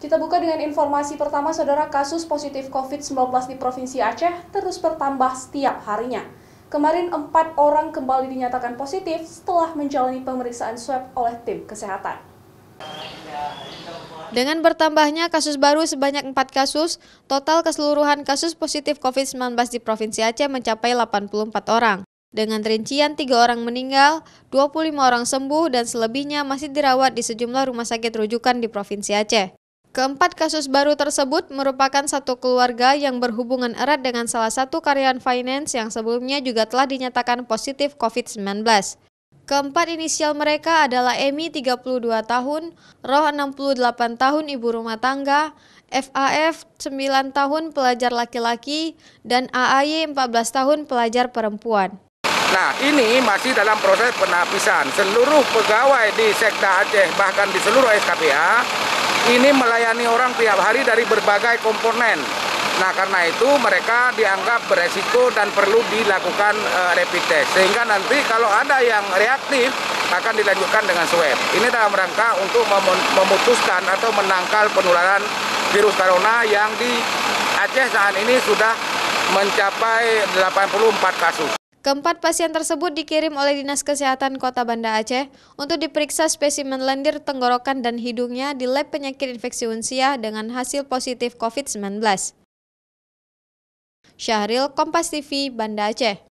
Kita buka dengan informasi pertama, saudara kasus positif COVID-19 di Provinsi Aceh terus bertambah setiap harinya. Kemarin empat orang kembali dinyatakan positif setelah menjalani pemeriksaan swab oleh tim kesehatan. Dengan bertambahnya kasus baru sebanyak empat kasus, total keseluruhan kasus positif COVID-19 di Provinsi Aceh mencapai 84 orang. Dengan rincian tiga orang meninggal, 25 orang sembuh, dan selebihnya masih dirawat di sejumlah rumah sakit rujukan di Provinsi Aceh. Keempat kasus baru tersebut merupakan satu keluarga yang berhubungan erat dengan salah satu karyawan finance yang sebelumnya juga telah dinyatakan positif COVID-19. Keempat inisial mereka adalah Emi 32 tahun, Roh 68 tahun ibu rumah tangga, FAF 9 tahun pelajar laki-laki, dan AAY 14 tahun pelajar perempuan. Nah ini masih dalam proses penapisan. Seluruh pegawai di sekta Aceh bahkan di seluruh SKPA ini melayani orang tiap hari dari berbagai komponen. Nah, karena itu mereka dianggap beresiko dan perlu dilakukan uh, rapid test. Sehingga nanti kalau ada yang reaktif akan dilanjutkan dengan swab. Ini dalam rangka untuk mem memutuskan atau menangkal penularan virus corona yang di Aceh saat ini sudah mencapai 84 kasus. Keempat pasien tersebut dikirim oleh Dinas Kesehatan Kota Banda Aceh untuk diperiksa spesimen lendir tenggorokan dan hidungnya di lab penyakit infeksi unsia dengan hasil positif COVID-19. Syahril, Kompas TV, Banda Aceh.